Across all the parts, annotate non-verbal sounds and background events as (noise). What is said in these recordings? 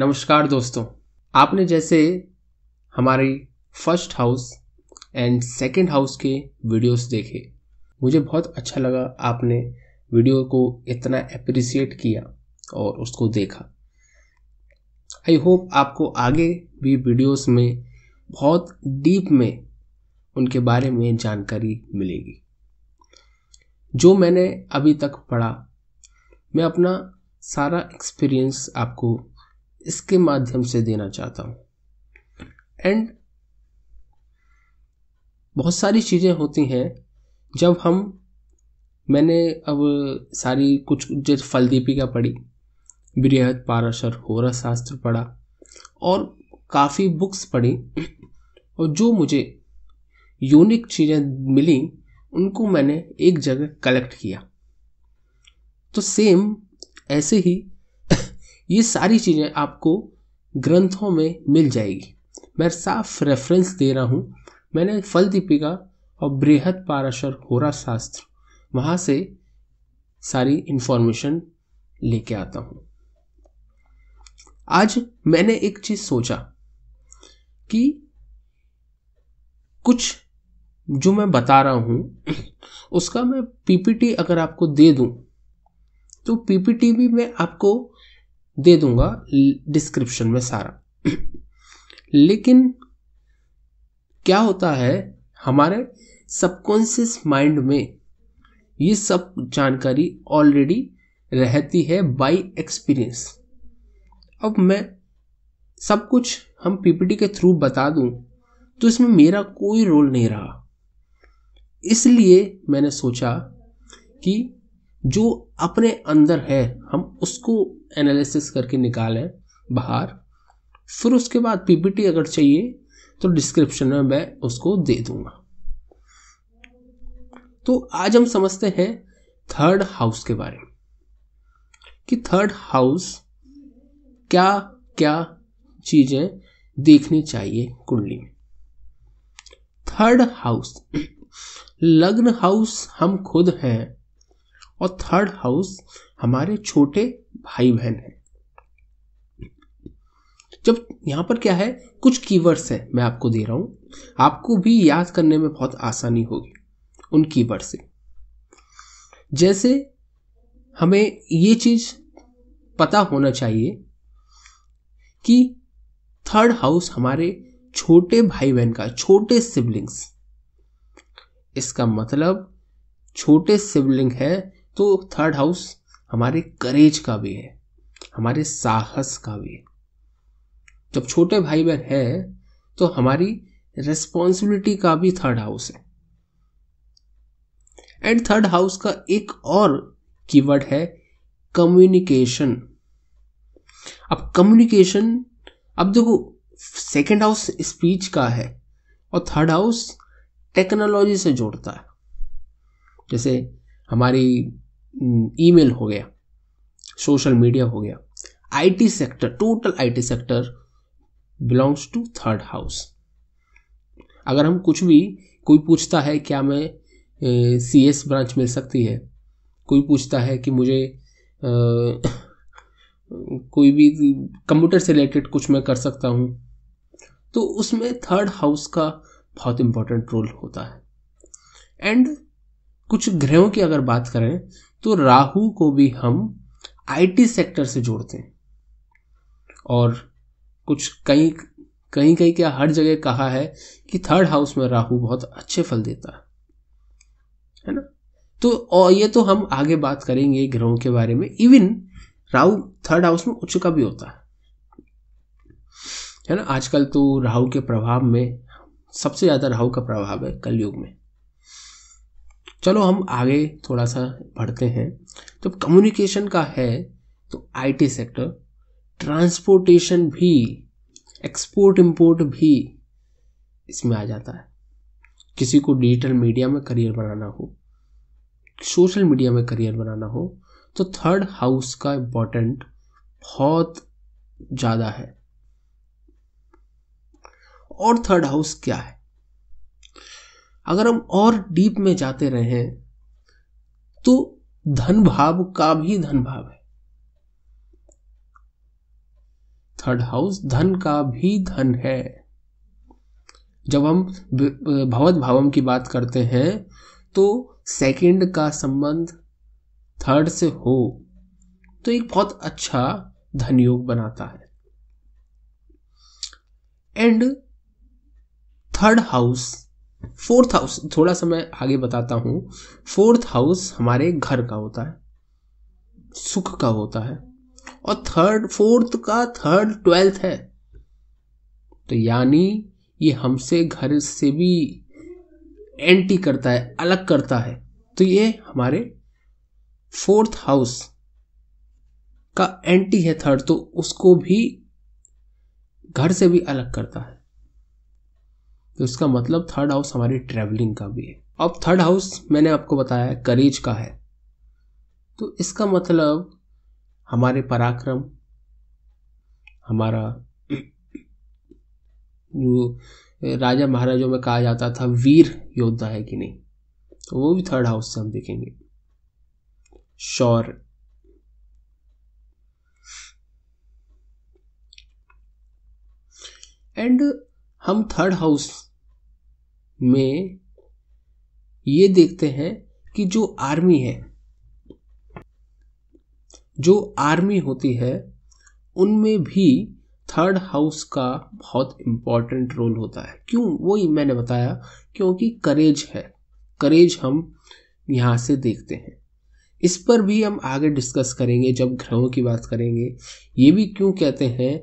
नमस्कार दोस्तों आपने जैसे हमारी first house and second house के वीडियोस देखे मुझे बहुत अच्छा लगा आपने वीडियो को इतना अप्रिसिएट किया और उसको देखा आई होप आपको आगे भी वीडियोस में बहुत डीप में उनके बारे में जानकारी मिलेगी जो मैंने अभी तक पढ़ा मैं अपना सारा एक्सपीरियंस आपको इसके माध्यम से देना चाहता हूँ एंड बहुत सारी चीज़ें होती हैं जब हम मैंने अब सारी कुछ जैसे फलदीपिका पढ़ी बृहद पाराशर होरा शास्त्र पढ़ा और काफ़ी बुक्स पढ़ी और जो मुझे यूनिक चीज़ें मिली उनको मैंने एक जगह कलेक्ट किया तो सेम ऐसे ही ये सारी चीज़ें आपको ग्रंथों में मिल जाएगी मैं साफ रेफरेंस दे रहा हूँ मैंने फल दीपिका और बृहद पाराशर होरा शास्त्र वहाँ से सारी इन्फॉर्मेशन लेके आता हूँ आज मैंने एक चीज़ सोचा कि कुछ जो मैं बता रहा हूं उसका मैं पीपीटी अगर आपको दे दूं तो पीपीटी भी मैं आपको दे दूंगा डिस्क्रिप्शन में सारा लेकिन क्या होता है हमारे सबकॉन्सियस माइंड में ये सब जानकारी ऑलरेडी रहती है बाय एक्सपीरियंस अब मैं सब कुछ हम पीपीटी के थ्रू बता दूं तो इसमें मेरा कोई रोल नहीं रहा इसलिए मैंने सोचा कि जो अपने अंदर है हम उसको एनालिसिस करके निकालें बाहर फिर उसके बाद पीपीटी अगर चाहिए तो डिस्क्रिप्शन में मैं उसको दे दूंगा तो आज हम समझते हैं थर्ड हाउस के बारे में कि थर्ड हाउस क्या क्या चीजें देखनी चाहिए कुंडली में थर्ड हाउस (clears throat) लग्न हाउस हम खुद हैं और थर्ड हाउस हमारे छोटे भाई बहन है जब यहां पर क्या है कुछ कीवर्ड्स है मैं आपको दे रहा हूं आपको भी याद करने में बहुत आसानी होगी उन कीवर्ड से जैसे हमें ये चीज पता होना चाहिए कि थर्ड हाउस हमारे छोटे भाई बहन का छोटे सिबलिंग्स इसका मतलब छोटे सिबलिंग है तो थर्ड हाउस हमारे करेज का भी है हमारे साहस का भी है जब छोटे भाई बहन है तो हमारी रिस्पॉन्सिबिलिटी का भी थर्ड हाउस है एंड थर्ड हाउस का एक और कीवर्ड है कम्युनिकेशन अब कम्युनिकेशन अब देखो सेकेंड हाउस स्पीच का है और थर्ड हाउस टेक्नोलॉजी से जोड़ता है जैसे हमारी ईमेल हो गया सोशल मीडिया हो गया IT sector total IT sector belongs to third house अगर हम कुछ भी कोई पूछता है क्या मैं सी एस ब्रांच मिल सकती है कोई पूछता है कि मुझे आ, कोई भी कंप्यूटर से रिलेटेड कुछ मैं कर सकता हूँ तो उसमें थर्ड हाउस का बहुत इम्पोर्टेंट रोल होता है एंड कुछ ग्रहों की अगर बात करें तो राहु को भी हम आईटी सेक्टर से जोड़ते हैं और कुछ कई कहीं कहीं क्या हर जगह कहा है कि थर्ड हाउस में राहु बहुत अच्छे फल देता है है ना तो और ये तो हम आगे बात करेंगे ग्रहों के बारे में इवन राहु थर्ड हाउस में उच्च का भी होता है है ना आजकल तो राहु के प्रभाव में सबसे ज्यादा राहु का प्रभाव है कलयुग में चलो हम आगे थोड़ा सा बढ़ते हैं तो कम्युनिकेशन का है तो आईटी सेक्टर ट्रांसपोर्टेशन भी एक्सपोर्ट इंपोर्ट भी इसमें आ जाता है किसी को डिजिटल मीडिया में करियर बनाना हो सोशल मीडिया में करियर बनाना हो तो थर्ड हाउस का इम्पोर्टेंट बहुत ज़्यादा है और थर्ड हाउस क्या है अगर हम और डीप में जाते रहे तो धन भाव का भी धन भाव है थर्ड हाउस धन का भी धन है जब हम भवत भावम की बात करते हैं तो सेकंड का संबंध थर्ड से हो तो एक बहुत अच्छा धन योग बनाता है and third house fourth house थोड़ा सा मैं आगे बताता हूं फोर्थ हाउस हमारे घर का होता है सुख का होता है और थर्ड फोर्थ का थर्ड ट्वेल्थ है तो यानी ये हमसे घर से भी एंटी करता है अलग करता है तो ये हमारे फोर्थ हाउस का एंटी है थर्ड तो उसको भी घर से भी अलग करता है तो इसका मतलब थर्ड हाउस हमारी ट्रेवलिंग का भी है अब थर्ड हाउस मैंने आपको बताया करेज का है तो इसका मतलब हमारे पराक्रम हमारा जो राजा महाराजों में कहा जाता था वीर योद्धा है कि नहीं तो वो भी थर्ड हाउस से हम देखेंगे शौर एंड हम थर्ड हाउस में ये देखते हैं कि जो आर्मी है जो आर्मी होती है उनमें भी थर्ड हाउस का बहुत इंपॉर्टेंट रोल होता है क्यों वो ही मैंने बताया क्योंकि करेज है करेज हम यहाँ से देखते हैं इस पर भी हम आगे डिस्कस करेंगे जब ग्रहों की बात करेंगे ये भी क्यों कहते हैं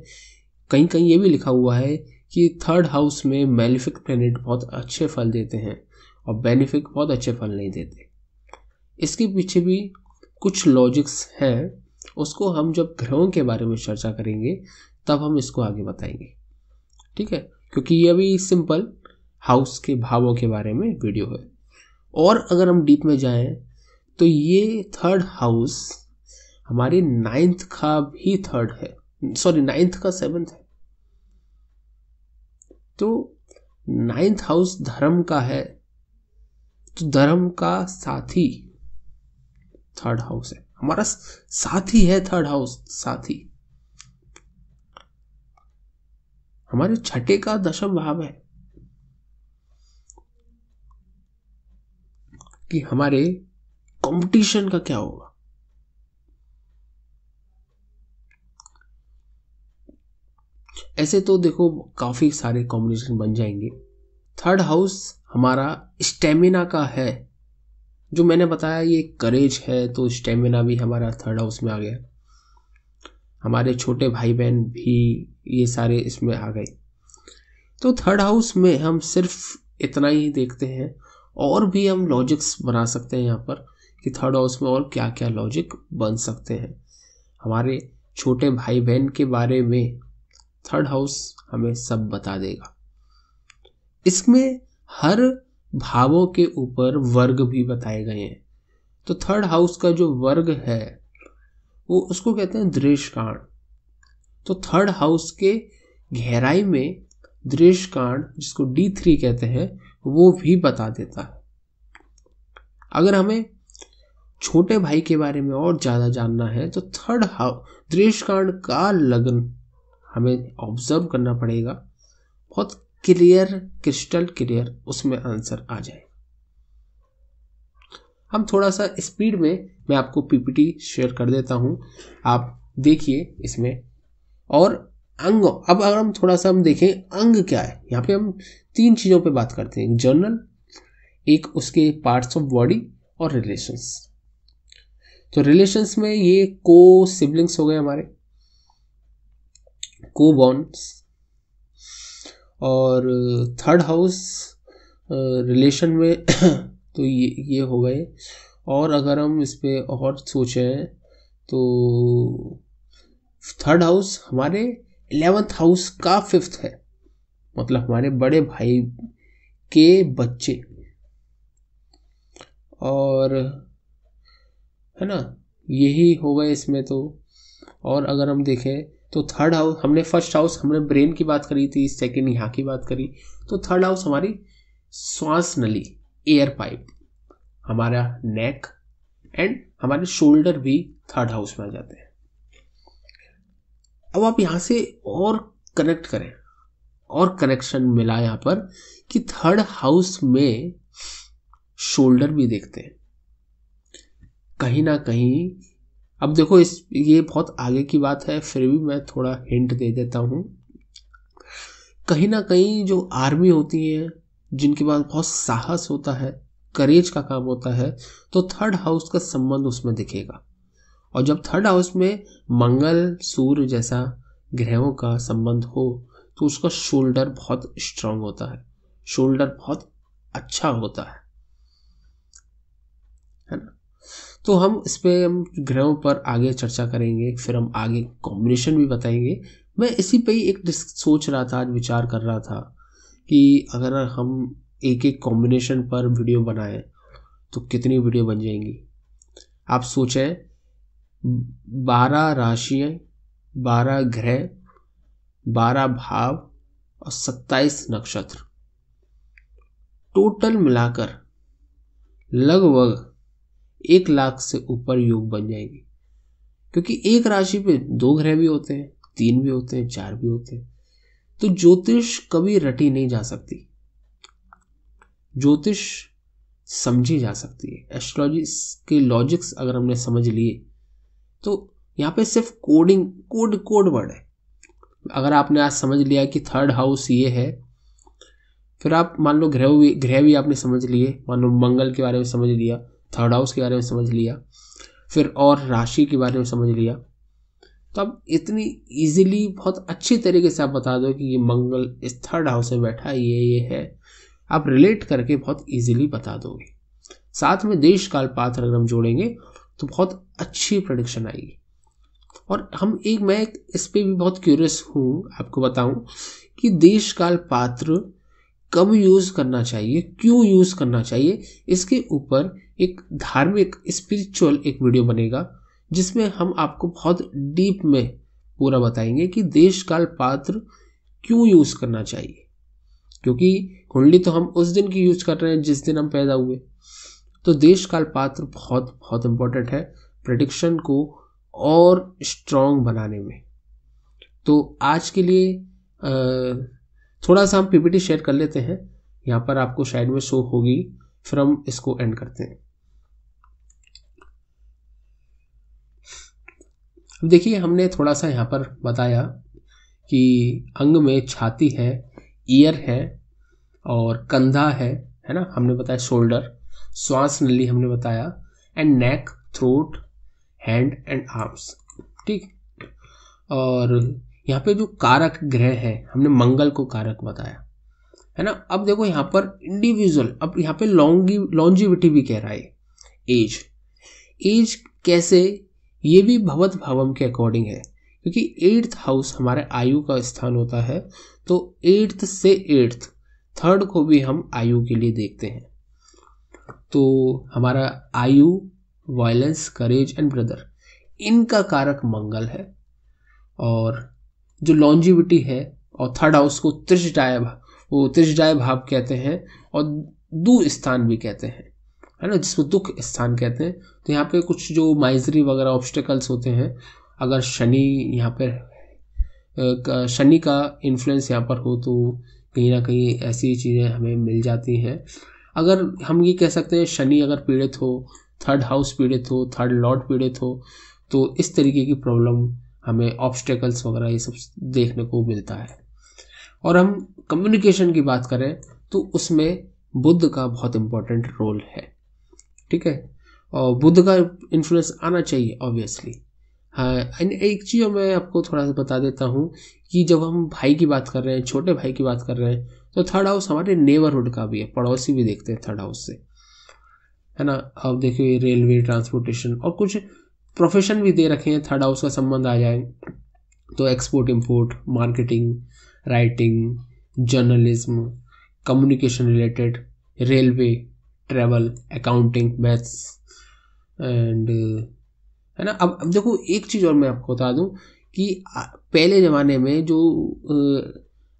कहीं कहीं ये भी लिखा हुआ है कि थर्ड हाउस में मेलिफिक प्लेनेट बहुत अच्छे फल देते हैं और बेनिफिक बहुत अच्छे फल नहीं देते इसके पीछे भी कुछ लॉजिक्स हैं उसको हम जब ग्रहों के बारे में चर्चा करेंगे तब हम इसको आगे बताएंगे ठीक है क्योंकि ये अभी सिंपल हाउस के भावों के बारे में वीडियो है और अगर हम डीप में जाएं तो ये थर्ड हाउस हमारी नाइन्थ का भी थर्ड है सॉरी नाइन्थ का सेवन्थ है तो नाइन्थ हाउस धर्म का है तो धर्म का साथी थर्ड हाउस है हमारा साथी है थर्ड हाउस साथी हमारे छठे का दशम भाव है कि हमारे कंपटीशन का क्या होगा ऐसे तो देखो काफ़ी सारे कॉम्बिनेशन बन जाएंगे थर्ड हाउस हमारा स्टेमिना का है जो मैंने बताया ये करेज है तो स्टेमिना भी हमारा थर्ड हाउस में आ गया हमारे छोटे भाई बहन भी ये सारे इसमें आ गए तो थर्ड हाउस में हम सिर्फ इतना ही देखते हैं और भी हम लॉजिक्स बना सकते हैं यहाँ पर कि थर्ड हाउस में और क्या क्या लॉजिक बन सकते हैं हमारे छोटे भाई बहन के बारे में थर्ड हाउस हमें सब बता देगा इसमें हर भावों के ऊपर वर्ग भी बताए गए हैं तो थर्ड हाउस का जो वर्ग है वो उसको कहते हैं दृश्यकांड तो थर्ड हाउस के गहराई में दृश्यकांड जिसको डी थ्री कहते हैं वो भी बता देता है अगर हमें छोटे भाई के बारे में और ज़्यादा जानना है तो थर्ड हाउस दृश्यकांड का लगन हमें ऑब्जर्व करना पड़ेगा बहुत क्लियर क्रिस्टल क्लियर उसमें आंसर आ जाएगा हम थोड़ा सा स्पीड में मैं आपको पीपीटी शेयर कर देता हूं आप देखिए इसमें और अंग अब अगर हम थोड़ा सा हम देखें अंग क्या है यहाँ पे हम तीन चीज़ों पे बात करते हैं जर्नल एक उसके पार्ट्स ऑफ बॉडी और रिलेशंस तो रिलेशंस में ये को सिबलिंग्स हो गए हमारे कोबॉन्स और थर्ड हाउस रिलेशन में (coughs) तो ये ये हो गए और अगर हम इस पर और सोचें तो थर्ड हाउस हमारे एलेवंथ हाउस का फिफ्थ है मतलब हमारे बड़े भाई के बच्चे और है ना यही होगा इसमें तो और अगर हम देखें तो थर्ड हाउस हमने फर्स्ट हाउस हमने ब्रेन की बात करी थी सेकेंड यहाँ की बात करी तो थर्ड हाउस हमारी श्वास नली एयर पाइप हमारा नेक एंड हमारे शोल्डर भी थर्ड हाउस में आ जाते हैं अब आप यहां से और कनेक्ट करें और कनेक्शन मिला यहां पर कि थर्ड हाउस में शोल्डर भी देखते हैं कहीं ना कहीं अब देखो इस ये बहुत आगे की बात है फिर भी मैं थोड़ा हिंट दे देता हूँ कहीं ना कहीं जो आर्मी होती है जिनके पास बहुत साहस होता है करेज का काम होता है तो थर्ड हाउस का संबंध उसमें दिखेगा और जब थर्ड हाउस में मंगल सूर्य जैसा ग्रहों का संबंध हो तो उसका शोल्डर बहुत स्ट्रांग होता है शोल्डर बहुत अच्छा होता है है ना तो हम इस पर हम ग्रहों पर आगे चर्चा करेंगे फिर हम आगे कॉम्बिनेशन भी बताएंगे मैं इसी पे ही एक सोच रहा था आज विचार कर रहा था कि अगर हम एक एक कॉम्बिनेशन पर वीडियो बनाएं तो कितनी वीडियो बन जाएंगी आप सोचें बारह राशियाँ बारह ग्रह बारह भाव और सत्ताईस नक्षत्र टोटल मिलाकर लगभग एक लाख से ऊपर योग बन जाएंगे क्योंकि एक राशि पे दो ग्रह भी होते हैं तीन भी होते हैं चार भी होते हैं तो ज्योतिष कभी रटी नहीं जा सकती ज्योतिष समझी जा सकती है एस्ट्रोलॉजी के लॉजिक्स अगर हमने समझ लिए तो यहाँ पे सिर्फ कोडिंग कोड कोड वर्ड है अगर आपने आज समझ लिया कि थर्ड हाउस ये है फिर आप मान लो ग्रह भी ग्रह भी आपने समझ लिए मान लो मंगल के बारे में समझ लिया थर्ड हाउस के बारे में समझ लिया फिर और राशि के बारे में समझ लिया तो आप इतनी इजीली बहुत अच्छी तरीके से आप बता दो कि ये मंगल इस थर्ड हाउस में बैठा है ये ये है आप रिलेट करके बहुत इजीली बता दोगे साथ में देश काल पात्र अगर हम जोड़ेंगे तो बहुत अच्छी प्रोडिक्शन आएगी और हम एक मैं एक इस पर भी बहुत क्यूरियस हूँ आपको बताऊँ कि देश काल पात्र कब यूज़ करना चाहिए क्यों यूज़ करना चाहिए इसके ऊपर एक धार्मिक स्पिरिचुअल एक वीडियो बनेगा जिसमें हम आपको बहुत डीप में पूरा बताएंगे कि देश काल पात्र क्यों यूज़ करना चाहिए क्योंकि कुंडली तो हम उस दिन की यूज कर रहे हैं जिस दिन हम पैदा हुए तो देश काल पात्र बहुत बहुत इम्पोर्टेंट है प्रडिक्शन को और स्ट्रांग बनाने में तो आज के लिए थोड़ा सा हम पीपीटी शेयर कर लेते हैं यहाँ पर आपको साइड में शो होगी फिर हम इसको एंड करते हैं अब देखिए हमने थोड़ा सा यहाँ पर बताया कि अंग में छाती है ईयर है और कंधा है है ना हमने बताया शोल्डर श्वास नली हमने बताया and neck throat hand and arms ठीक और यहाँ पे जो कारक ग्रह है हमने मंगल को कारक बताया है ना अब देखो यहाँ पर इंडिविजुअल अब यहाँ पे लॉन्गी लॉन्जिविटी भी कह रहा है एज एज कैसे ये भी भवत भवम के अकॉर्डिंग है क्योंकि एट्थ हाउस हमारे आयु का स्थान होता है तो एट्थ से एट्थ थर्ड को भी हम आयु के लिए देखते हैं तो हमारा आयु वायलेंस करेज एंड ब्रदर इनका कारक मंगल है और जो लॉन्जिविटी है और थर्ड हाउस को त्रिजाय वो त्रिजाय भाव कहते हैं और दू स्थान भी कहते हैं है ना जिसको दुख स्थान कहते हैं तो यहाँ पे कुछ जो माइजरी वगैरह ऑब्स्टेकल्स होते हैं अगर शनि यहाँ पर शनि का इन्फ्लुएंस यहाँ पर हो तो कहीं ना कहीं ऐसी चीज़ें हमें मिल जाती हैं अगर हम ये कह सकते हैं शनि अगर पीड़ित हो थर्ड हाउस पीड़ित हो थर्ड लॉर्ड पीड़ित हो तो इस तरीके की प्रॉब्लम हमें ऑब्स्टेकल्स वगैरह ये सब देखने को मिलता है और हम कम्युनिकेशन की बात करें तो उसमें बुद्ध का बहुत इम्पोर्टेंट रोल है ठीक है और बुद्ध का इन्फ्लुएंस आना चाहिए ऑब्वियसली हाँ एक चीज़ मैं आपको थोड़ा सा बता देता हूँ कि जब हम भाई की बात कर रहे हैं छोटे भाई की बात कर रहे हैं तो थर्ड हाउस हमारे नेबरहुड का भी है पड़ोसी भी देखते हैं थर्ड हाउस से है ना अब देखिए रेलवे ट्रांसपोर्टेशन और कुछ प्रोफेशन भी दे रखे हैं थर्ड हाउस का संबंध आ जाए तो export import marketing writing journalism communication related railway travel accounting maths and है ना अब अब देखो एक चीज़ और मैं आपको बता दूं कि पहले ज़माने में जो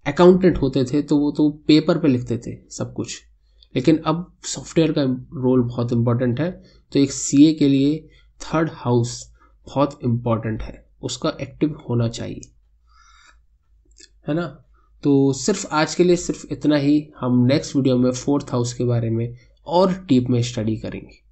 अकाउंटेंट होते थे तो वो तो पेपर पे लिखते थे सब कुछ लेकिन अब सॉफ्टवेयर का रोल बहुत इम्पोर्टेंट है तो एक सीए के लिए थर्ड हाउस बहुत इम्पॉर्टेंट है उसका एक्टिव होना चाहिए है ना तो सिर्फ आज के लिए सिर्फ इतना ही हम नेक्स्ट वीडियो में फोर्थ हाउस के बारे में और डीप में स्टडी करेंगे